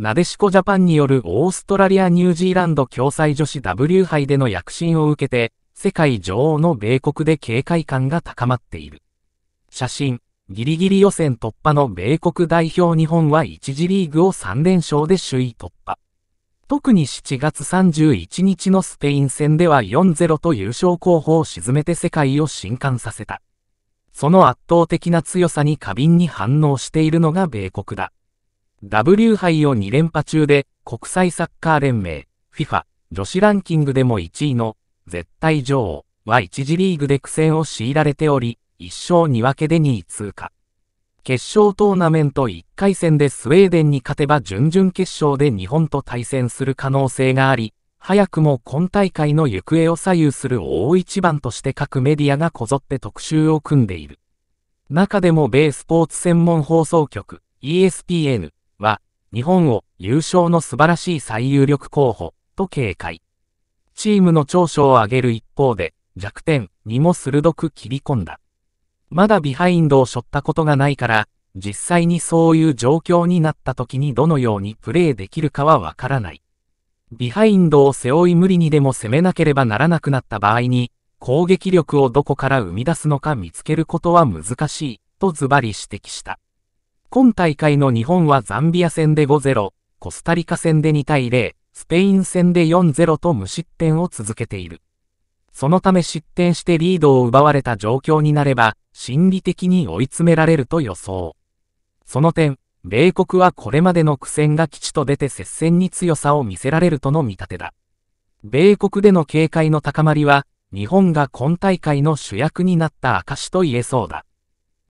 なでしこジャパンによるオーストラリア・ニュージーランド共催女子 W 杯での躍進を受けて、世界女王の米国で警戒感が高まっている。写真、ギリギリ予選突破の米国代表日本は1次リーグを3連勝で首位突破。特に7月31日のスペイン戦では4-0と優勝候補を沈めて世界を震撼させた。その圧倒的な強さに過敏に反応しているのが米国だ。W 杯を2連覇中で国際サッカー連盟 FIFA 女子ランキングでも1位の絶対女王は1次リーグで苦戦を強いられており、1勝2分けで2位通過。決勝トーナメント1回戦でスウェーデンに勝てば準々決勝で日本と対戦する可能性があり、早くも今大会の行方を左右する大一番として各メディアがこぞって特集を組んでいる。中でも米スポーツ専門放送局 ESPN 日本を優勝の素晴らしい最有力候補と警戒。チームの長所を上げる一方で弱点にも鋭く切り込んだ。まだビハインドを背負ったことがないから、実際にそういう状況になった時にどのようにプレーできるかはわからない。ビハインドを背負い無理にでも攻めなければならなくなった場合に、攻撃力をどこから生み出すのか見つけることは難しい、とズバリ指摘した。今大会の日本はザンビア戦で5-0、コスタリカ戦で2対0、スペイン戦で4-0と無失点を続けている。そのため失点してリードを奪われた状況になれば、心理的に追い詰められると予想。その点、米国はこれまでの苦戦が基地と出て接戦に強さを見せられるとの見立てだ。米国での警戒の高まりは、日本が今大会の主役になった証と言えそうだ。